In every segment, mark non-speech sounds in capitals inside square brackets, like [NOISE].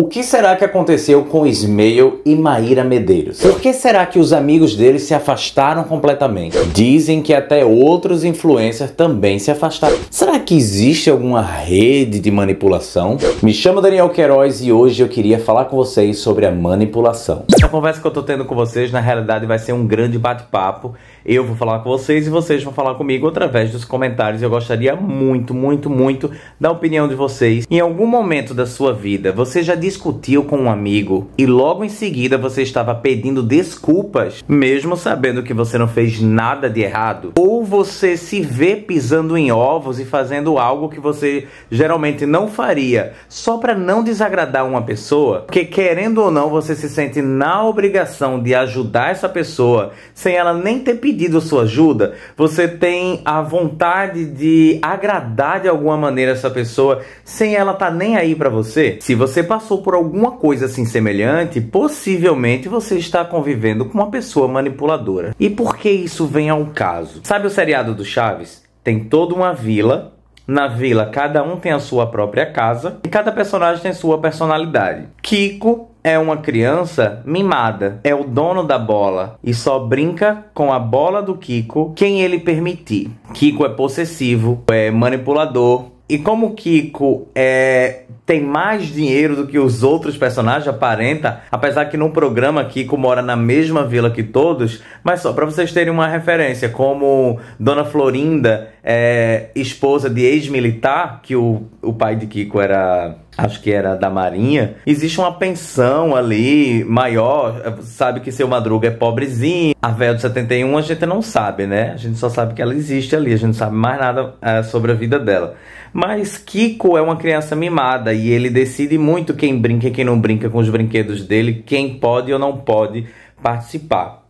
O que será que aconteceu com Ismael e Maíra Medeiros? Por que será que os amigos deles se afastaram completamente? Dizem que até outros influencers também se afastaram. Será que existe alguma rede de manipulação? Me chamo Daniel Queiroz e hoje eu queria falar com vocês sobre a manipulação. Essa conversa que eu tô tendo com vocês, na realidade, vai ser um grande bate-papo eu vou falar com vocês e vocês vão falar comigo através dos comentários. Eu gostaria muito, muito, muito da opinião de vocês. Em algum momento da sua vida, você já discutiu com um amigo e logo em seguida você estava pedindo desculpas, mesmo sabendo que você não fez nada de errado? Ou você se vê pisando em ovos e fazendo algo que você geralmente não faria só para não desagradar uma pessoa? Porque querendo ou não, você se sente na obrigação de ajudar essa pessoa sem ela nem ter pedido pedido sua ajuda, você tem a vontade de agradar de alguma maneira essa pessoa sem ela tá nem aí para você? Se você passou por alguma coisa assim semelhante, possivelmente você está convivendo com uma pessoa manipuladora. E por que isso vem ao caso? Sabe o seriado do Chaves? Tem toda uma vila na vila, cada um tem a sua própria casa e cada personagem tem sua personalidade. Kiko é uma criança mimada, é o dono da bola e só brinca com a bola do Kiko quem ele permitir. Kiko é possessivo, é manipulador. E como Kiko é, tem mais dinheiro do que os outros personagens, aparenta, apesar que no programa Kiko mora na mesma vila que todos, mas só para vocês terem uma referência, como Dona Florinda é esposa de ex-militar, que o, o pai de Kiko era acho que era da Marinha, existe uma pensão ali maior, sabe que seu Madruga é pobrezinho. A véia de 71 a gente não sabe, né? A gente só sabe que ela existe ali, a gente não sabe mais nada é, sobre a vida dela. Mas Kiko é uma criança mimada e ele decide muito quem brinca e quem não brinca com os brinquedos dele, quem pode ou não pode participar.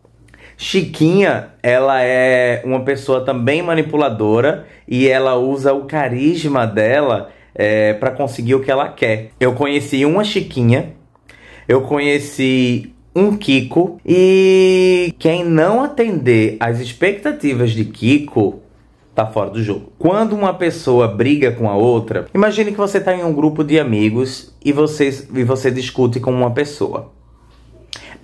Chiquinha, ela é uma pessoa também manipuladora e ela usa o carisma dela é, para conseguir o que ela quer. Eu conheci uma Chiquinha, eu conheci um Kiko e quem não atender às expectativas de Kiko tá fora do jogo. Quando uma pessoa briga com a outra, imagine que você está em um grupo de amigos e você, e você discute com uma pessoa.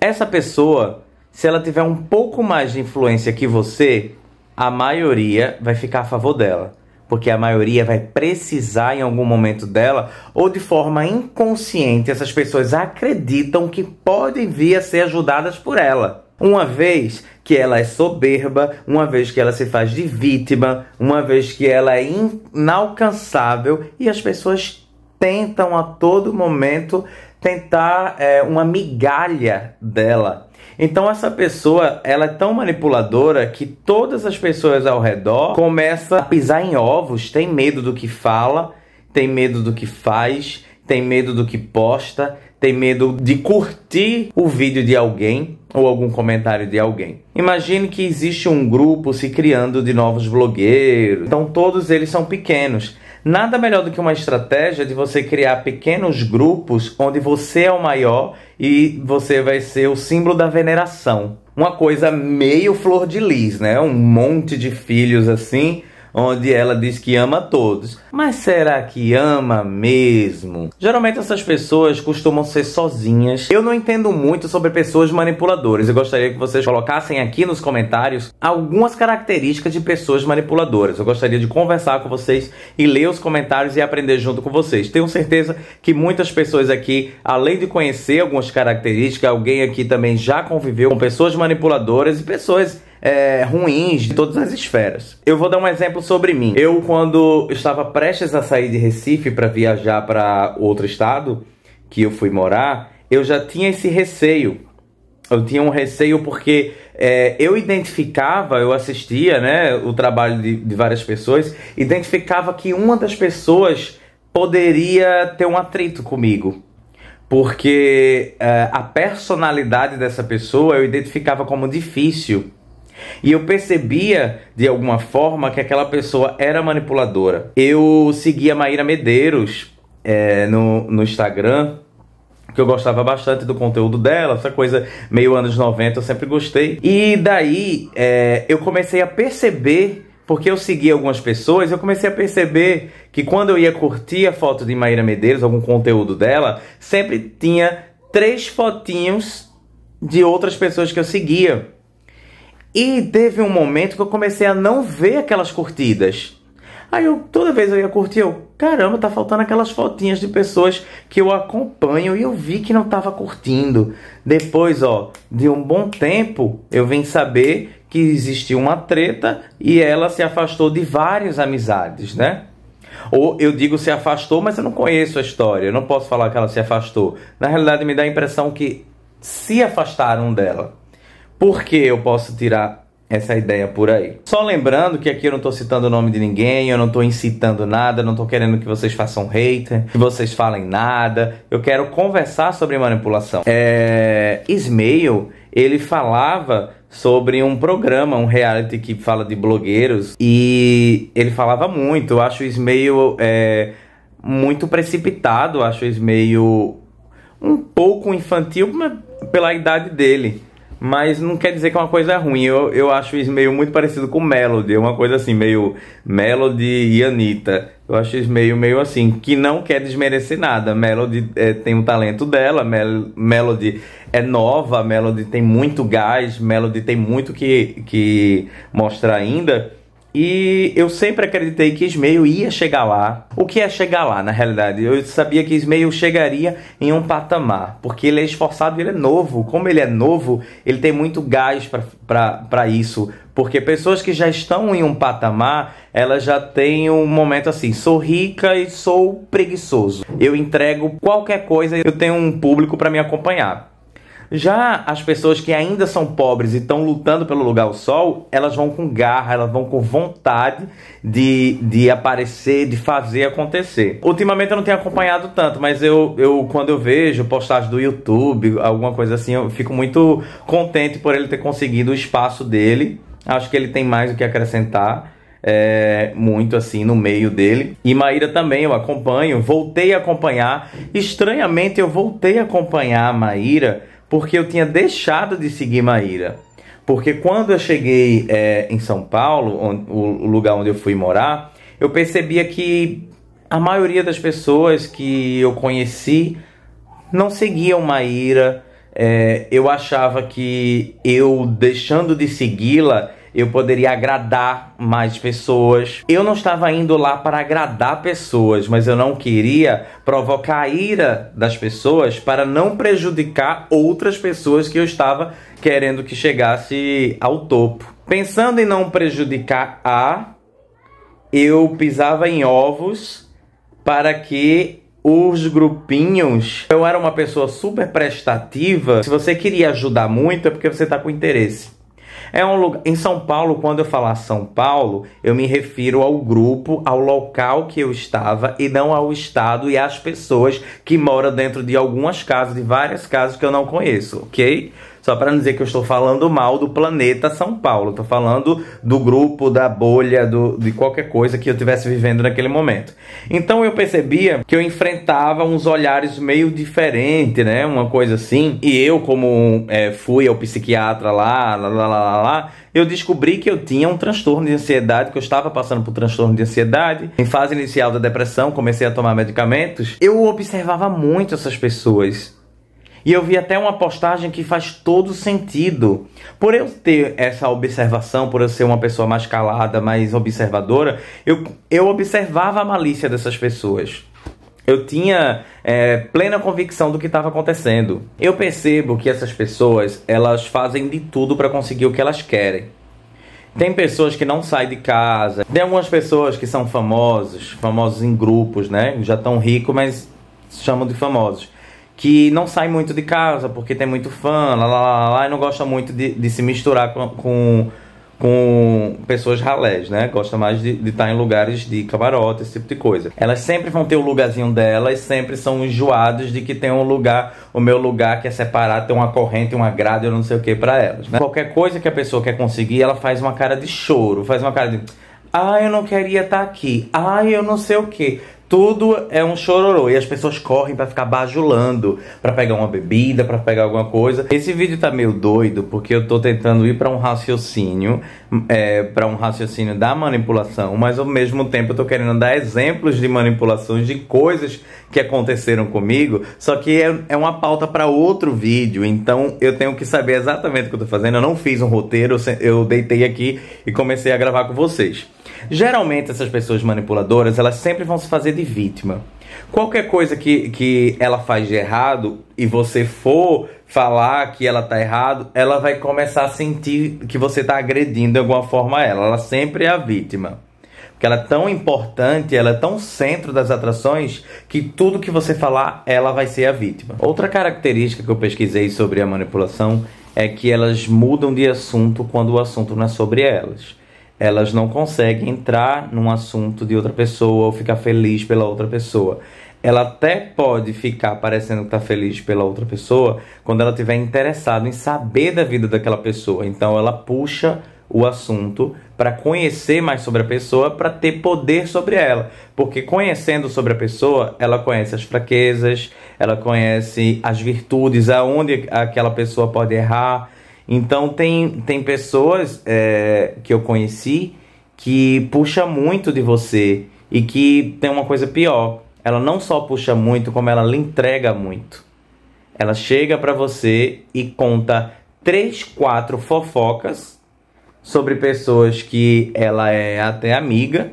Essa pessoa, se ela tiver um pouco mais de influência que você, a maioria vai ficar a favor dela porque a maioria vai precisar em algum momento dela, ou de forma inconsciente, essas pessoas acreditam que podem vir a ser ajudadas por ela. Uma vez que ela é soberba, uma vez que ela se faz de vítima, uma vez que ela é inalcançável e as pessoas tentam a todo momento tentar é, uma migalha dela. Então essa pessoa, ela é tão manipuladora que todas as pessoas ao redor começam a pisar em ovos, tem medo do que fala, tem medo do que faz, tem medo do que posta, tem medo de curtir o vídeo de alguém ou algum comentário de alguém. Imagine que existe um grupo se criando de novos blogueiros. Então todos eles são pequenos. Nada melhor do que uma estratégia de você criar pequenos grupos onde você é o maior e você vai ser o símbolo da veneração. Uma coisa meio flor de lis, né? Um monte de filhos assim onde ela diz que ama todos. Mas será que ama mesmo? Geralmente essas pessoas costumam ser sozinhas. Eu não entendo muito sobre pessoas manipuladoras. Eu gostaria que vocês colocassem aqui nos comentários algumas características de pessoas manipuladoras. Eu gostaria de conversar com vocês e ler os comentários e aprender junto com vocês. Tenho certeza que muitas pessoas aqui, além de conhecer algumas características, alguém aqui também já conviveu com pessoas manipuladoras e pessoas é, ruins de todas as esferas. Eu vou dar um exemplo sobre mim. Eu, quando estava prestes a sair de Recife para viajar para outro estado, que eu fui morar, eu já tinha esse receio. Eu tinha um receio porque é, eu identificava, eu assistia né, o trabalho de, de várias pessoas, identificava que uma das pessoas poderia ter um atrito comigo porque é, a personalidade dessa pessoa eu identificava como difícil. E eu percebia, de alguma forma, que aquela pessoa era manipuladora. Eu seguia Maíra Medeiros é, no, no Instagram que eu gostava bastante do conteúdo dela, essa coisa meio anos 90, eu sempre gostei. E daí é, eu comecei a perceber, porque eu segui algumas pessoas, eu comecei a perceber que quando eu ia curtir a foto de Maíra Medeiros, algum conteúdo dela, sempre tinha três fotinhos de outras pessoas que eu seguia. E teve um momento que eu comecei a não ver aquelas curtidas. Aí eu, toda vez eu ia curtir, eu, caramba, tá faltando aquelas fotinhas de pessoas que eu acompanho e eu vi que não tava curtindo. Depois, ó, de um bom tempo, eu vim saber que existiu uma treta e ela se afastou de várias amizades, né? Ou eu digo se afastou, mas eu não conheço a história, eu não posso falar que ela se afastou. Na realidade, me dá a impressão que se afastaram dela. Por que eu posso tirar essa ideia por aí? Só lembrando que aqui eu não estou citando o nome de ninguém, eu não estou incitando nada, não estou querendo que vocês façam hater, que vocês falem nada. Eu quero conversar sobre manipulação. É... Ismail, ele falava sobre um programa, um reality que fala de blogueiros e ele falava muito. Eu acho o Ismail é... muito precipitado, eu acho o Ismail um pouco infantil mas pela idade dele. Mas não quer dizer que uma coisa é ruim. Eu, eu acho isso meio muito parecido com Melody. É uma coisa assim, meio Melody e Anitta. Eu acho isso meio, meio assim, que não quer desmerecer nada. Melody é, tem o um talento dela, Mel Melody é nova, Melody tem muito gás, Melody tem muito que, que mostrar ainda. E eu sempre acreditei que Ismael ia chegar lá. O que é chegar lá, na realidade? Eu sabia que Ismael chegaria em um patamar, porque ele é esforçado e ele é novo. Como ele é novo, ele tem muito gás para isso. Porque pessoas que já estão em um patamar, elas já têm um momento assim: sou rica e sou preguiçoso. Eu entrego qualquer coisa, eu tenho um público para me acompanhar. Já as pessoas que ainda são pobres e estão lutando pelo lugar ao sol, elas vão com garra, elas vão com vontade de, de aparecer, de fazer acontecer. Ultimamente eu não tenho acompanhado tanto, mas eu, eu quando eu vejo postagem do YouTube, alguma coisa assim, eu fico muito contente por ele ter conseguido o espaço dele. Acho que ele tem mais o que acrescentar. É, muito assim no meio dele. E Maíra também eu acompanho, voltei a acompanhar. Estranhamente eu voltei a acompanhar a Maíra porque eu tinha deixado de seguir Maíra. Porque quando eu cheguei é, em São Paulo, onde, o lugar onde eu fui morar, eu percebia que a maioria das pessoas que eu conheci não seguiam Maíra. É, eu achava que eu deixando de segui-la eu poderia agradar mais pessoas. Eu não estava indo lá para agradar pessoas, mas eu não queria provocar a ira das pessoas para não prejudicar outras pessoas que eu estava querendo que chegasse ao topo. Pensando em não prejudicar a, eu pisava em ovos para que os grupinhos. Eu era uma pessoa super prestativa. Se você queria ajudar muito, é porque você tá com interesse. É um lugar... Em São Paulo, quando eu falar São Paulo, eu me refiro ao grupo, ao local que eu estava e não ao estado e às pessoas que moram dentro de algumas casas, de várias casas que eu não conheço, ok? Só para não dizer que eu estou falando mal do planeta São Paulo. Estou falando do grupo, da bolha, do, de qualquer coisa que eu estivesse vivendo naquele momento. Então eu percebia que eu enfrentava uns olhares meio diferentes, né? Uma coisa assim. E eu, como é, fui ao psiquiatra lá, lá, lá, lá, lá, eu descobri que eu tinha um transtorno de ansiedade, que eu estava passando por um transtorno de ansiedade. Em fase inicial da depressão, comecei a tomar medicamentos. Eu observava muito essas pessoas e eu vi até uma postagem que faz todo sentido. Por eu ter essa observação, por eu ser uma pessoa mais calada, mais observadora, eu, eu observava a malícia dessas pessoas. Eu tinha é, plena convicção do que estava acontecendo. Eu percebo que essas pessoas elas fazem de tudo para conseguir o que elas querem. Tem pessoas que não saem de casa. Tem algumas pessoas que são famosas famosos em grupos, né? Já tão ricos, mas chamam de famosos que não sai muito de casa porque tem muito fã, lá, lá, lá, lá e não gosta muito de, de se misturar com, com, com, pessoas ralés, né? Gosta mais de estar tá em lugares de camarote, esse tipo de coisa. Elas sempre vão ter o lugarzinho delas, sempre são enjoados de que tem um lugar, o meu lugar que é separado, tem uma corrente, uma grade, eu não sei o que para elas, né? Qualquer coisa que a pessoa quer conseguir, ela faz uma cara de choro, faz uma cara de. Ah, eu não queria estar tá aqui. Ah, eu não sei o que. Tudo é um chororô e as pessoas correm para ficar bajulando, para pegar uma bebida, para pegar alguma coisa. Esse vídeo tá meio doido porque eu tô tentando ir para um raciocínio, é, para um raciocínio da manipulação, mas ao mesmo tempo eu tô querendo dar exemplos de manipulações de coisas que aconteceram comigo, só que é, é uma pauta para outro vídeo, então eu tenho que saber exatamente o que eu tô fazendo. Eu não fiz um roteiro, eu deitei aqui e comecei a gravar com vocês. Geralmente essas pessoas manipuladoras, elas sempre vão se fazer de vítima. Qualquer coisa que, que ela faz de errado e você for falar que ela tá errado, ela vai começar a sentir que você tá agredindo de alguma forma ela. Ela sempre é a vítima. Porque ela é tão importante, ela é tão centro das atrações que tudo que você falar, ela vai ser a vítima. Outra característica que eu pesquisei sobre a manipulação é que elas mudam de assunto quando o assunto não é sobre elas elas não conseguem entrar num assunto de outra pessoa ou ficar feliz pela outra pessoa. Ela até pode ficar parecendo que está feliz pela outra pessoa quando ela estiver interessada em saber da vida daquela pessoa. Então ela puxa o assunto para conhecer mais sobre a pessoa, para ter poder sobre ela. Porque conhecendo sobre a pessoa, ela conhece as fraquezas, ela conhece as virtudes, aonde aquela pessoa pode errar, então tem, tem pessoas é, que eu conheci que puxa muito de você e que tem uma coisa pior. Ela não só puxa muito, como ela lhe entrega muito. Ela chega para você e conta três, quatro fofocas sobre pessoas que ela é até amiga,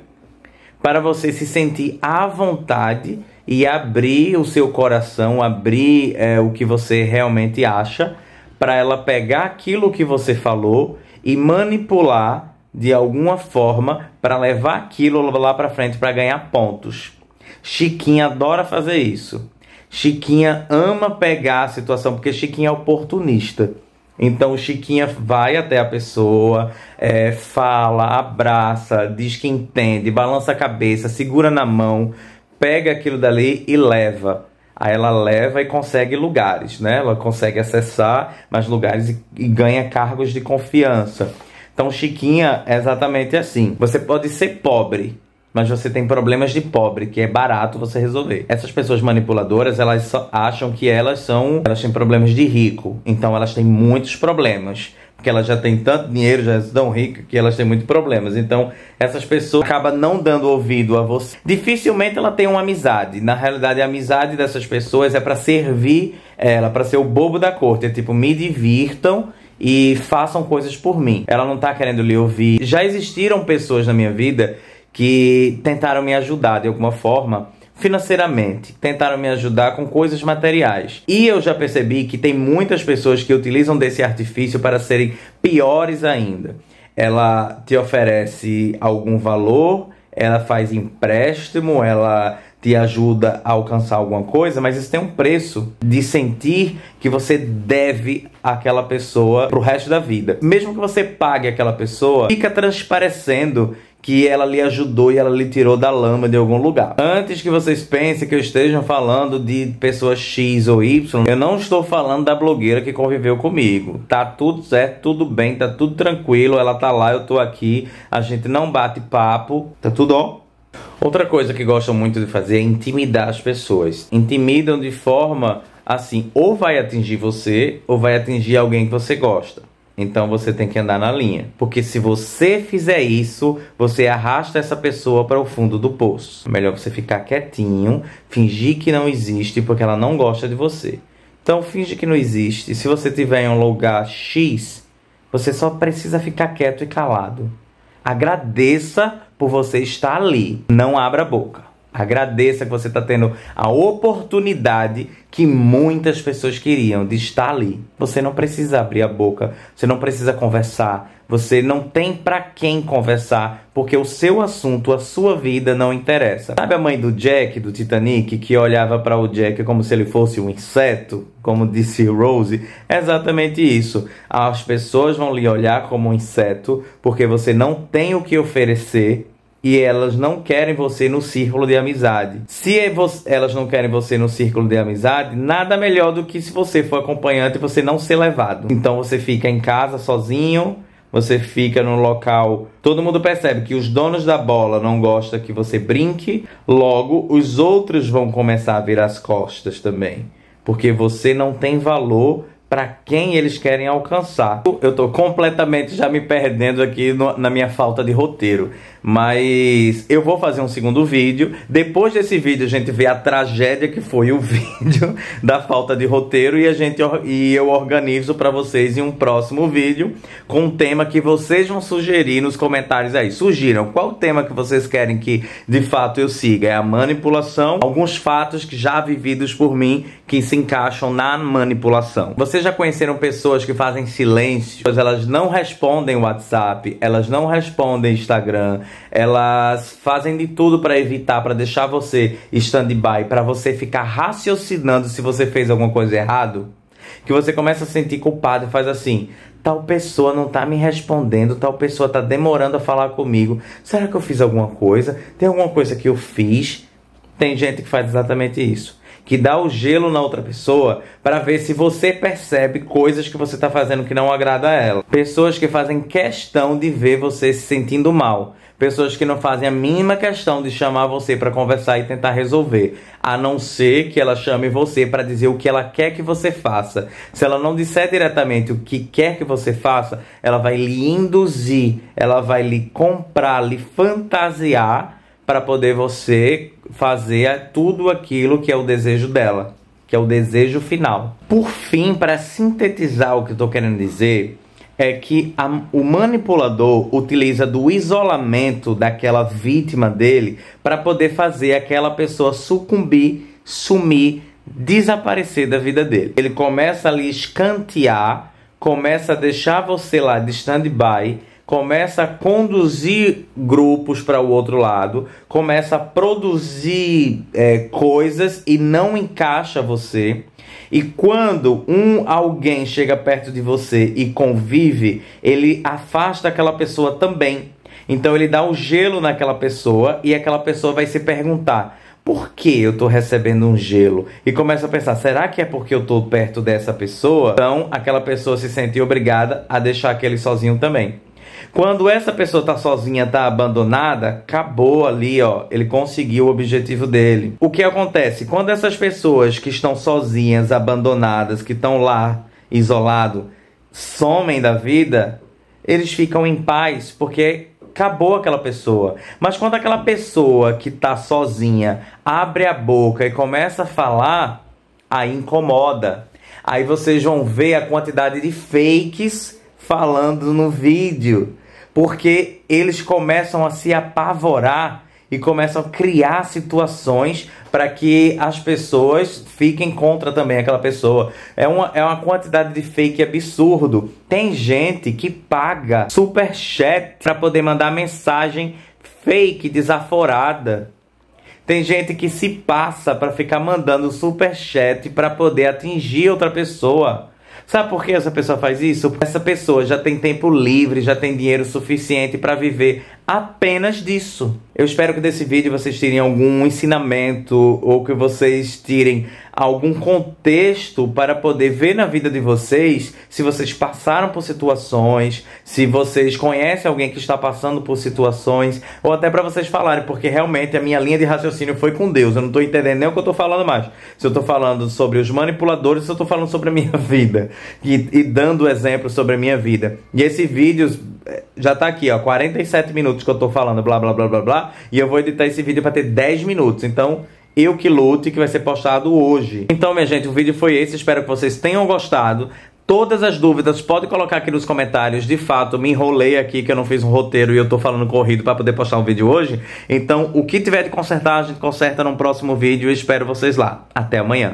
para você se sentir à vontade e abrir o seu coração, abrir é, o que você realmente acha para ela pegar aquilo que você falou e manipular de alguma forma para levar aquilo lá para frente para ganhar pontos. Chiquinha adora fazer isso. Chiquinha ama pegar a situação porque Chiquinha é oportunista. Então Chiquinha vai até a pessoa, é, fala, abraça, diz que entende, balança a cabeça, segura na mão, pega aquilo dali e leva. Aí ela leva e consegue lugares, né? Ela consegue acessar mais lugares e, e ganha cargos de confiança. Então, Chiquinha é exatamente assim. Você pode ser pobre, mas você tem problemas de pobre, que é barato você resolver. Essas pessoas manipuladoras, elas acham que elas são, elas têm problemas de rico, então elas têm muitos problemas, que elas já têm tanto dinheiro, já estão ricas, que elas têm muitos problemas. Então, essas pessoas acabam não dando ouvido a você. Dificilmente ela tem uma amizade. Na realidade, a amizade dessas pessoas é para servir ela, para ser o bobo da corte. É tipo, me divirtam e façam coisas por mim. Ela não tá querendo lhe ouvir. Já existiram pessoas na minha vida que tentaram me ajudar de alguma forma financeiramente, tentaram me ajudar com coisas materiais. E eu já percebi que tem muitas pessoas que utilizam desse artifício para serem piores ainda. Ela te oferece algum valor, ela faz empréstimo, ela te ajuda a alcançar alguma coisa, mas isso tem um preço de sentir que você deve àquela pessoa pro resto da vida. Mesmo que você pague aquela pessoa, fica transparecendo que ela lhe ajudou e ela lhe tirou da lama de algum lugar. Antes que vocês pensem que eu esteja falando de pessoa X ou Y, eu não estou falando da blogueira que conviveu comigo. Tá tudo certo, tudo bem, tá tudo tranquilo, ela tá lá, eu tô aqui, a gente não bate papo, tá tudo ó. Outra coisa que gostam muito de fazer é intimidar as pessoas. Intimidam de forma assim, ou vai atingir você, ou vai atingir alguém que você gosta. Então você tem que andar na linha. Porque se você fizer isso, você arrasta essa pessoa para o fundo do poço. Melhor você ficar quietinho, fingir que não existe, porque ela não gosta de você. Então finge que não existe. Se você tiver em um lugar X, você só precisa ficar quieto e calado. Agradeça por você estar ali. Não abra a boca. Agradeça que você está tendo a oportunidade que muitas pessoas queriam de estar ali. Você não precisa abrir a boca, você não precisa conversar, você não tem para quem conversar, porque o seu assunto, a sua vida não interessa. Sabe a mãe do Jack do Titanic que olhava para o Jack como se ele fosse um inseto, como disse Rose? É exatamente isso. As pessoas vão lhe olhar como um inseto porque você não tem o que oferecer e elas não querem você no círculo de amizade. Se é elas não querem você no círculo de amizade, nada melhor do que se você for acompanhante e você não ser levado. Então você fica em casa sozinho, você fica no local. Todo mundo percebe que os donos da bola não gostam que você brinque, logo os outros vão começar a virar as costas também, porque você não tem valor para quem eles querem alcançar. Eu estou completamente já me perdendo aqui no, na minha falta de roteiro, mas eu vou fazer um segundo vídeo. Depois desse vídeo a gente vê a tragédia que foi o [LAUGHS] vídeo da falta de roteiro e a gente e eu organizo para vocês em um próximo vídeo com um tema que vocês vão sugerir nos comentários aí. Sugiram qual o tema que vocês querem que de fato eu siga? É a manipulação, alguns fatos que já vividos por mim que se encaixam na manipulação. Vocês já conheceram pessoas que fazem silêncio, pois elas não respondem WhatsApp, elas não respondem Instagram, elas fazem de tudo para evitar, para deixar você stand-by, para você ficar raciocinando se você fez alguma coisa errado? que você começa a sentir culpado e faz assim: tal pessoa não tá me respondendo, tal pessoa tá demorando a falar comigo. Será que eu fiz alguma coisa? Tem alguma coisa que eu fiz? Tem gente que faz exatamente isso que dá o gelo na outra pessoa para ver se você percebe coisas que você está fazendo que não agrada a ela. Pessoas que fazem questão de ver você se sentindo mal. Pessoas que não fazem a mínima questão de chamar você para conversar e tentar resolver, a não ser que ela chame você para dizer o que ela quer que você faça. Se ela não disser diretamente o que quer que você faça, ela vai lhe induzir, ela vai lhe comprar, lhe fantasiar para poder você fazer tudo aquilo que é o desejo dela, que é o desejo final. Por fim, para sintetizar o que estou querendo dizer, é que a, o manipulador utiliza do isolamento daquela vítima dele para poder fazer aquela pessoa sucumbir, sumir, desaparecer da vida dele. Ele começa a lhe escantear, começa a deixar você lá de stand-by começa a conduzir grupos para o outro lado, começa a produzir é, coisas e não encaixa você. E quando um alguém chega perto de você e convive, ele afasta aquela pessoa também. Então ele dá um gelo naquela pessoa e aquela pessoa vai se perguntar: por que eu tô recebendo um gelo? E começa a pensar, será que é porque eu tô perto dessa pessoa? Então, aquela pessoa se sente obrigada a deixar aquele sozinho também. Quando essa pessoa tá sozinha, tá abandonada, acabou ali, ó. Ele conseguiu o objetivo dele. O que acontece? Quando essas pessoas que estão sozinhas, abandonadas, que estão lá, isolado, somem da vida, eles ficam em paz porque acabou aquela pessoa. Mas quando aquela pessoa que tá sozinha abre a boca e começa a falar, aí incomoda. Aí vocês vão ver a quantidade de fakes falando no vídeo porque eles começam a se apavorar e começam a criar situações para que as pessoas fiquem contra também aquela pessoa. É uma, é uma quantidade de fake absurdo. Tem gente que paga super chat para poder mandar mensagem fake desaforada. Tem gente que se passa para ficar mandando super chat para poder atingir outra pessoa. Sabe por que essa pessoa faz isso? Essa pessoa já tem tempo livre, já tem dinheiro suficiente para viver apenas disso. Eu espero que desse vídeo vocês tirem algum ensinamento ou que vocês tirem algum contexto para poder ver na vida de vocês se vocês passaram por situações, se vocês conhecem alguém que está passando por situações, ou até para vocês falarem, porque realmente a minha linha de raciocínio foi com Deus. Eu não estou entendendo nem o que eu estou falando mais. Se eu estou falando sobre os manipuladores, se eu estou falando sobre a minha [LAUGHS] vida e, e dando exemplos sobre a minha vida. E esse vídeo já tá aqui, ó, 47 minutos que eu tô falando, blá blá blá blá blá, e eu vou editar esse vídeo para ter 10 minutos. Então, eu que lute, que vai ser postado hoje. Então, minha gente, o vídeo foi esse, espero que vocês tenham gostado. Todas as dúvidas pode colocar aqui nos comentários. De fato, me enrolei aqui que eu não fiz um roteiro e eu tô falando corrido para poder postar um vídeo hoje. Então, o que tiver de consertar, a gente conserta num próximo vídeo e espero vocês lá. Até amanhã.